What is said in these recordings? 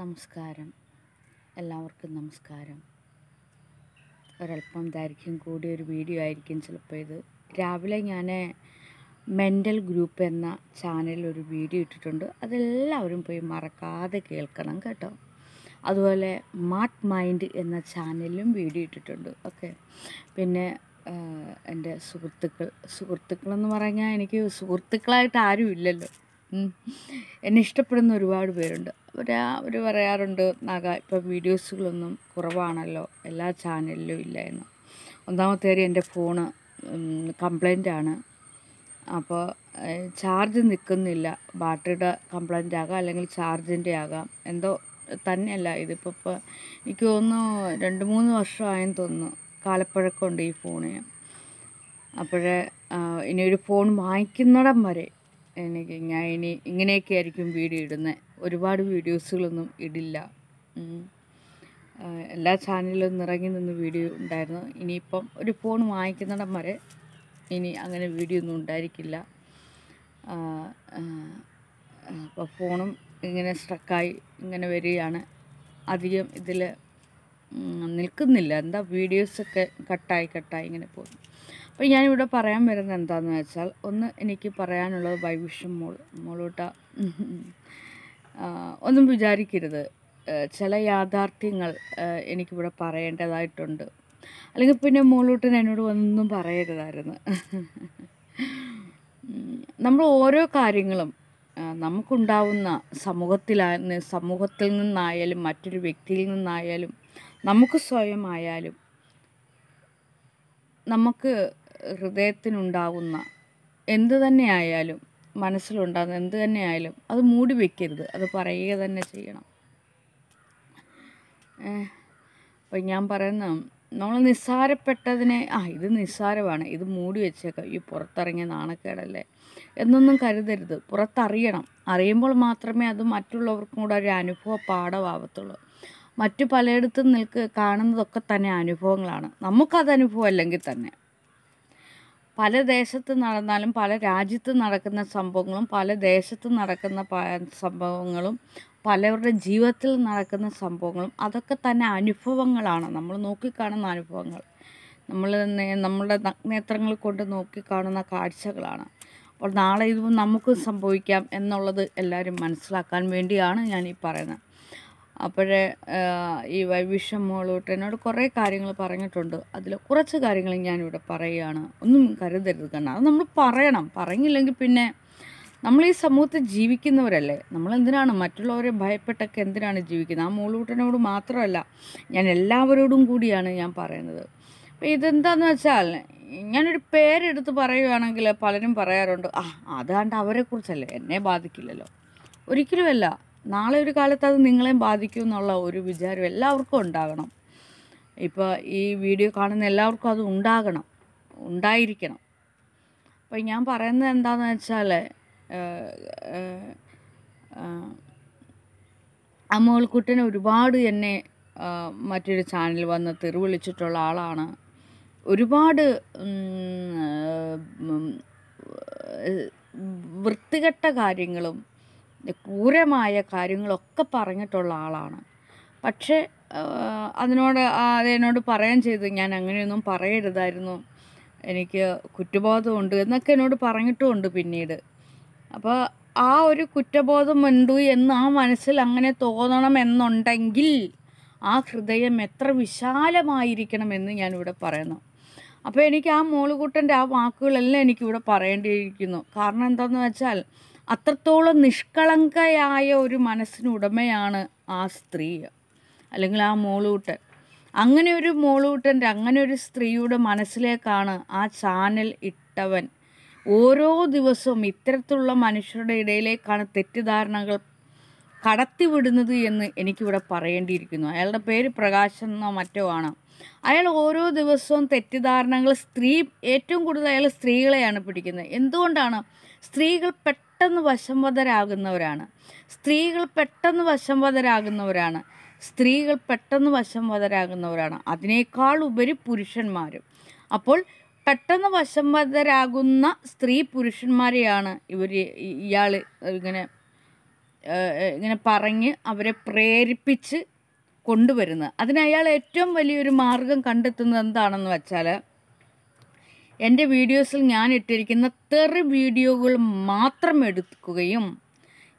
നമസ്കാരം എല്ലാവർക്കും നമസ്കാരം ഒരല്പം ദൈർഘ്യം ഒരു വീഡിയോ ആയിരിക്കും ചിലപ്പോൾ ഇത് രാവിലെ ഞാൻ മെൻ്റൽ ഗ്രൂപ്പ് എന്ന ചാനലിൽ ഒരു വീഡിയോ ഇട്ടിട്ടുണ്ട് അതെല്ലാവരും പോയി മറക്കാതെ കേൾക്കണം കേട്ടോ അതുപോലെ മാർട്ട് മൈൻഡ് എന്ന ചാനലിലും വീഡിയോ ഇട്ടിട്ടുണ്ട് ഓക്കെ പിന്നെ എൻ്റെ സുഹൃത്തുക്കൾ സുഹൃത്തുക്കളെന്ന് പറഞ്ഞാൽ എനിക്ക് സുഹൃത്തുക്കളായിട്ട് ആരും ഇല്ലല്ലോ എന്നെ ഇഷ്ടപ്പെടുന്ന ഒരുപാട് പേരുണ്ട് അവർ അവർ പറയാറുണ്ട് നാഗ ഇപ്പം വീഡിയോസുകളൊന്നും കുറവാണല്ലോ എല്ലാ ചാനലിലും ഇല്ല എന്ന് ഒന്നാമത്തെ കാര്യം എൻ്റെ ഫോണ് കംപ്ലൈൻ്റ് ആണ് അപ്പോൾ ചാർജ് നിൽക്കുന്നില്ല ബാറ്ററിയുടെ കംപ്ലൈൻ്റ് ആകാം അല്ലെങ്കിൽ ചാർജിൻ്റെ ആകാം എന്തോ തന്നെയല്ല ഇതിപ്പോൾ ഇപ്പോൾ എനിക്ക് തോന്നുന്നു രണ്ട് മൂന്ന് വർഷമായെന്ന് തോന്നുന്നു കാലപ്പഴക്കമുണ്ട് ഈ ഫോണിന് അപ്പോഴേ ഇനി ഒരു ഫോൺ വാങ്ങിക്കുന്നിടം വരെ എനിക്ക് ഞാൻ ഇനി ഇങ്ങനെയൊക്കെ ആയിരിക്കും വീഡിയോ ഇടുന്നത് ഒരുപാട് വീഡിയോസുകളൊന്നും ഇടില്ല എല്ലാ ചാനലിലും ഇറങ്ങി നിന്ന് വീഡിയോ ഉണ്ടായിരുന്നു ഇനിയിപ്പം ഒരു ഫോൺ വാങ്ങിക്കുന്നിടം വരെ ഇനി അങ്ങനെ വീഡിയോ ഒന്നും ഉണ്ടായിരിക്കില്ല അപ്പോൾ ഫോണും ഇങ്ങനെ സ്ട്രക്കായി ഇങ്ങനെ വരികയാണ് അധികം ഇതിൽ നിൽക്കുന്നില്ല എന്താ വീഡിയോസൊക്കെ കട്ടായി കട്ടായി ഇങ്ങനെ പോകുന്നു അപ്പോൾ ഞാനിവിടെ പറയാൻ വരുന്നത് എന്താണെന്ന് വെച്ചാൽ ഒന്ന് എനിക്ക് പറയാനുള്ളത് വൈവിഷ്യം മോൾ മോളൂട്ട ഒന്നും വിചാരിക്കരുത് ചില യാഥാർത്ഥ്യങ്ങൾ എനിക്കിവിടെ പറയേണ്ടതായിട്ടുണ്ട് അല്ലെങ്കിൽ പിന്നെ മോളൂട്ടൻ എന്നോട് ഒന്നും പറയരുതായിരുന്നു നമ്മൾ ഓരോ കാര്യങ്ങളും നമുക്കുണ്ടാവുന്ന സമൂഹത്തിലാ സമൂഹത്തിൽ നിന്നായാലും മറ്റൊരു വ്യക്തിയിൽ നിന്നായാലും നമുക്ക് സ്വയമായാലും നമുക്ക് ഹൃദയത്തിനുണ്ടാകുന്ന എന്ത് തന്നെയായാലും മനസ്സിലുണ്ടാകുന്ന എന്തു തന്നെയായാലും അത് മൂടി വെക്കരുത് അത് പറയുക തന്നെ ചെയ്യണം അപ്പം ഞാൻ പറയുന്ന നമ്മൾ നിസ്സാരപ്പെട്ടതിനെ ആ ഇത് നിസ്സാരമാണ് ഇത് മൂടി വെച്ചേക്കാം ഈ പുറത്തിറങ്ങിയ നാണക്കേടല്ലേ എന്നൊന്നും കരുതരുത് പുറത്തറിയണം അറിയുമ്പോൾ മാത്രമേ അത് മറ്റുള്ളവർക്കും കൂടെ ഒരു അനുഭവ പാഠമാവത്തുള്ളൂ മറ്റു പലയിടത്തും നിൽക്ക് കാണുന്നതൊക്കെ തന്നെ അനുഭവങ്ങളാണ് നമുക്കത് അനുഭവം അല്ലെങ്കിൽ തന്നെ പല ദേശത്ത് നടന്നാലും പല രാജ്യത്ത് നടക്കുന്ന സംഭവങ്ങളും പല ദേശത്ത് നടക്കുന്ന സംഭവങ്ങളും പലവരുടെ ജീവിതത്തിൽ നടക്കുന്ന സംഭവങ്ങളും അതൊക്കെ തന്നെ അനുഭവങ്ങളാണ് നമ്മൾ നോക്കിക്കാണുന്ന അനുഭവങ്ങൾ നമ്മൾ നമ്മുടെ നഗ്നേത്രങ്ങൾ കൊണ്ട് നോക്കിക്കാണുന്ന കാഴ്ചകളാണ് അപ്പോൾ നാളെ ഇത് നമുക്ക് സംഭവിക്കാം എന്നുള്ളത് എല്ലാവരും മനസ്സിലാക്കാൻ വേണ്ടിയാണ് ഞാൻ ഈ പറയുന്നത് അപ്പോഴേ ഈ വൈവിഷ മോളൂട്ട് എന്നോട് കുറേ കാര്യങ്ങൾ പറഞ്ഞിട്ടുണ്ട് അതിൽ കുറച്ച് കാര്യങ്ങൾ ഞാനിവിടെ പറയുകയാണ് ഒന്നും കരുതരുത് കാരണം അത് നമ്മൾ പറയണം പറഞ്ഞില്ലെങ്കിൽ പിന്നെ നമ്മൾ ഈ സമൂഹത്തിൽ ജീവിക്കുന്നവരല്ലേ നമ്മൾ എന്തിനാണ് മറ്റുള്ളവരെ ഭയപ്പെട്ടൊക്കെ എന്തിനാണ് ജീവിക്കുന്നത് ആ മോളൂട്ടനോട് മാത്രമല്ല ഞാൻ എല്ലാവരോടും കൂടിയാണ് ഞാൻ പറയുന്നത് അപ്പോൾ ഇതെന്താണെന്ന് വെച്ചാൽ ഞാനൊരു പേരെടുത്ത് പറയുകയാണെങ്കിൽ പലരും പറയാറുണ്ട് ആ അതാണ്ട് അവരെക്കുറിച്ചല്ലേ എന്നെ ബാധിക്കില്ലല്ലോ ഒരിക്കലുമല്ല നാളെ ഒരു കാലത്ത് അത് നിങ്ങളെയും ബാധിക്കും എന്നുള്ള ഒരു വിചാരം എല്ലാവർക്കും ഉണ്ടാകണം ഇപ്പോൾ ഈ വീഡിയോ കാണുന്ന എല്ലാവർക്കും അത് ഉണ്ടാകണം ഉണ്ടായിരിക്കണം അപ്പോൾ ഞാൻ പറയുന്നത് എന്താണെന്ന് വെച്ചാൽ അമ്മോൾക്കുട്ടനെ ഒരുപാട് എന്നെ മറ്റൊരു ചാനൽ വന്ന് തെറിവിളിച്ചിട്ടുള്ള ആളാണ് ഒരുപാട് വൃത്തികെട്ട കാര്യങ്ങളും ക്രൂരമായ കാര്യങ്ങളൊക്കെ പറഞ്ഞിട്ടുള്ള ആളാണ് പക്ഷേ അതിനോട് അതിനോട് പറയാൻ ചെയ്തു ഞാൻ അങ്ങനെയൊന്നും പറയരുതായിരുന്നു എനിക്ക് കുറ്റബോധമുണ്ട് എന്നൊക്കെ എന്നോട് പറഞ്ഞിട്ടുമുണ്ട് പിന്നീട് അപ്പോൾ ആ ഒരു കുറ്റബോധമുണ്ട് എന്ന് ആ മനസ്സിൽ അങ്ങനെ തോന്നണമെന്നുണ്ടെങ്കിൽ ആ ഹൃദയം എത്ര വിശാലമായിരിക്കണമെന്ന് ഞാനിവിടെ പറയുന്നു അപ്പോൾ എനിക്ക് ആ മോളുകൂട്ടൻ്റെ ആ വാക്കുകളെല്ലാം എനിക്കിവിടെ പറയേണ്ടിയിരിക്കുന്നു കാരണം എന്താണെന്ന് വെച്ചാൽ അത്രത്തോളം നിഷ്കളങ്കയായ ഒരു മനസ്സിനുടമയാണ് ആ സ്ത്രീ അല്ലെങ്കിൽ ആ മോളൂട്ടൻ അങ്ങനെ ഒരു മോളൂട്ടൻ്റെ അങ്ങനെ ഒരു സ്ത്രീയുടെ മനസ്സിലേക്കാണ് ആ ചാനൽ ഇട്ടവൻ ഓരോ ദിവസവും ഇത്തരത്തിലുള്ള മനുഷ്യരുടെ ഇടയിലേക്കാണ് തെറ്റിദ്ധാരണകൾ കടത്തിവിടുന്നത് എന്ന് എനിക്കിവിടെ പറയേണ്ടിയിരിക്കുന്നു അയാളുടെ പേര് പ്രകാശൻ എന്നോ മറ്റോ ആണ് അയാൾ ഓരോ ദിവസവും തെറ്റിദ്ധാരണകൾ സ്ത്രീ ഏറ്റവും കൂടുതൽ അയാൾ സ്ത്രീകളെയാണ് പിടിക്കുന്നത് എന്തുകൊണ്ടാണ് സ്ത്രീകൾ പെട്ടെന്ന് പെട്ടെന്ന് വശംവതരാകുന്നവരാണ് സ്ത്രീകൾ പെട്ടെന്ന് വശംവതരാകുന്നവരാണ് സ്ത്രീകൾ പെട്ടെന്ന് വശംവതരാകുന്നവരാണ് അതിനേക്കാൾ ഉപരി പുരുഷന്മാരും അപ്പോൾ പെട്ടെന്ന് വശംവതരാകുന്ന സ്ത്രീ പുരുഷന്മാരെയാണ് ഇവർ ഇയാൾ ഇങ്ങനെ ഇങ്ങനെ പറഞ്ഞ് അവരെ പ്രേരിപ്പിച്ച് കൊണ്ടുവരുന്നത് അതിന് അയാൾ ഏറ്റവും വലിയൊരു മാർഗം കണ്ടെത്തുന്നത് എന്താണെന്ന് വെച്ചാൽ എൻ്റെ വീഡിയോസിൽ ഞാൻ ഇട്ടിരിക്കുന്ന തെറി വീഡിയോകൾ മാത്രം എടുക്കുകയും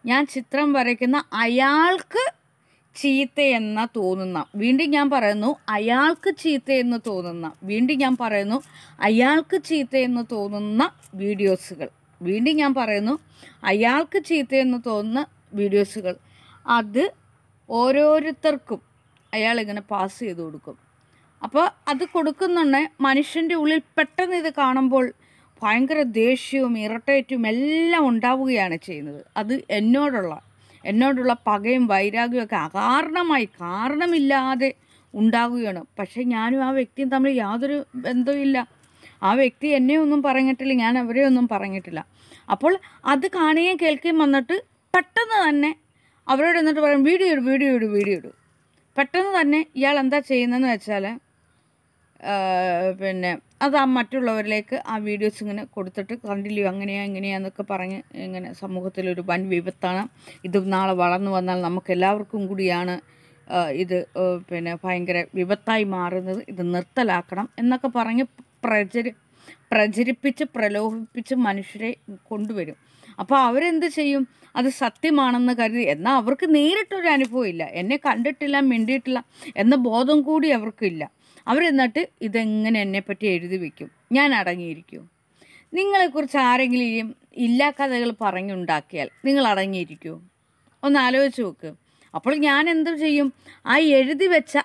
ഞാൻ ചിത്രം വരയ്ക്കുന്ന അയാൾക്ക് ചീത്തയെന്ന തോന്നുന്ന വീണ്ടും ഞാൻ പറയുന്നു അയാൾക്ക് ചീത്തയെന്ന് തോന്നുന്ന വീണ്ടും ഞാൻ പറയുന്നു അയാൾക്ക് ചീത്തയെന്ന് തോന്നുന്ന വീഡിയോസുകൾ വീണ്ടും ഞാൻ പറയുന്നു അയാൾക്ക് ചീത്തയെന്ന് തോന്നുന്ന വീഡിയോസുകൾ അത് ഓരോരുത്തർക്കും അയാൾ പാസ് ചെയ്ത് കൊടുക്കും അപ്പോൾ അത് കൊടുക്കുന്നുണ്ട് മനുഷ്യൻ്റെ ഉള്ളിൽ പെട്ടെന്ന് ഇത് കാണുമ്പോൾ ഭയങ്കര ദേഷ്യവും ഇറിറ്റേറ്റും എല്ലാം ഉണ്ടാവുകയാണ് ചെയ്യുന്നത് അത് എന്നോടുള്ള എന്നോടുള്ള പകയും ഒക്കെ അകാരണമായി കാരണമില്ലാതെ ഉണ്ടാകുകയാണ് പക്ഷേ ഞാനും ആ വ്യക്തിയും തമ്മിൽ യാതൊരു ബന്ധവുമില്ല ആ വ്യക്തി എന്നെ ഒന്നും പറഞ്ഞിട്ടില്ല ഞാൻ അവരെ ഒന്നും പറഞ്ഞിട്ടില്ല അപ്പോൾ അത് കാണുകയും കേൾക്കുകയും വന്നിട്ട് പെട്ടെന്ന് തന്നെ അവരോട് എന്നിട്ട് പറയും വീഡിയോ ഇടും വീഡിയോ ഇടും വീഡിയോ ഇടും പെട്ടെന്ന് തന്നെ ഇയാൾ എന്താ ചെയ്യുന്നതെന്ന് വെച്ചാൽ പിന്നെ അത് ആ മറ്റുള്ളവരിലേക്ക് ആ വീഡിയോസ് ഇങ്ങനെ കൊടുത്തിട്ട് കണ്ടില്ലയോ അങ്ങനെയാ ഇങ്ങനെയാന്നൊക്കെ പറഞ്ഞ് ഇങ്ങനെ സമൂഹത്തിലൊരു വൻ വിപത്താണ് ഇത് നാളെ വളർന്നു വന്നാൽ നമുക്ക് എല്ലാവർക്കും കൂടിയാണ് ഇത് പിന്നെ ഭയങ്കര വിപത്തായി മാറുന്നത് ഇത് നിർത്തലാക്കണം എന്നൊക്കെ പറഞ്ഞ് പ്രചരി പ്രചരിപ്പിച്ച് പ്രലോഭിപ്പിച്ച് മനുഷ്യരെ കൊണ്ടുവരും അപ്പോൾ അവരെന്ത് ചെയ്യും അത് സത്യമാണെന്ന് കരുതി എന്നാൽ അവർക്ക് നേരിട്ടൊരു ഇല്ല എന്നെ കണ്ടിട്ടില്ല മിണ്ടിയിട്ടില്ല എന്ന ബോധം കൂടി അവർക്കില്ല അവരെന്നിട്ട് ഇതെങ്ങനെ എന്നെപ്പറ്റി എഴുതി വയ്ക്കും ഞാൻ അടങ്ങിയിരിക്കും നിങ്ങളെക്കുറിച്ച് ആരെങ്കിലും ഇല്ലാ കഥകൾ പറഞ്ഞുണ്ടാക്കിയാൽ നിങ്ങൾ അടങ്ങിയിരിക്കും ഒന്ന് ആലോചിച്ച് നോക്ക് അപ്പോൾ ഞാൻ എന്ത് ചെയ്യും ആ എഴുതി വെച്ച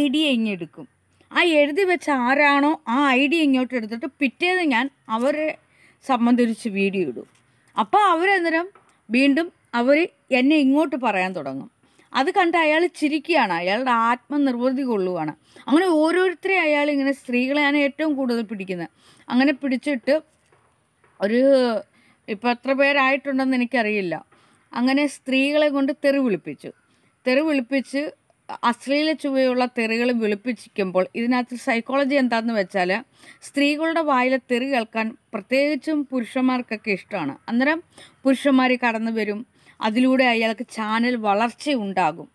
ഐഡിയ ഇങ്ങെടുക്കും ആ എഴുതി വെച്ച ആരാണോ ആ ഐഡിയ ഇങ്ങോട്ട് എടുത്തിട്ട് പിറ്റേന്ന് ഞാൻ അവരെ സംബന്ധിച്ച് വീഡിയോ ഇടും അപ്പോൾ അവരന്നേരം വീണ്ടും അവർ എന്നെ ഇങ്ങോട്ട് പറയാൻ തുടങ്ങും അത് കണ്ട് അയാൾ ചിരിക്കുകയാണ് അയാളുടെ ആത്മനിർവൃതി കൊള്ളുവാണ് അങ്ങനെ ഓരോരുത്തരെ അയാൾ ഇങ്ങനെ സ്ത്രീകളെയാണ് ഏറ്റവും കൂടുതൽ പിടിക്കുന്നത് അങ്ങനെ പിടിച്ചിട്ട് ഒരു ഇപ്പോൾ എത്ര പേരായിട്ടുണ്ടെന്ന് എനിക്കറിയില്ല അങ്ങനെ സ്ത്രീകളെ കൊണ്ട് തെറി വിളിപ്പിച്ചു തെറി വിളിപ്പിച്ച് അശ്ലീല ചുവയുള്ള തെറികൾ വിളിപ്പിച്ചിരിക്കുമ്പോൾ ഇതിനകത്ത് സൈക്കോളജി എന്താണെന്ന് വെച്ചാൽ സ്ത്രീകളുടെ വായിലെ തെറി കേൾക്കാൻ പ്രത്യേകിച്ചും പുരുഷന്മാർക്കൊക്കെ ഇഷ്ടമാണ് അന്നേരം പുരുഷന്മാർ കടന്നു വരും അതിലൂടെ അയാൾക്ക് ചാനൽ വളർച്ച ഉണ്ടാകും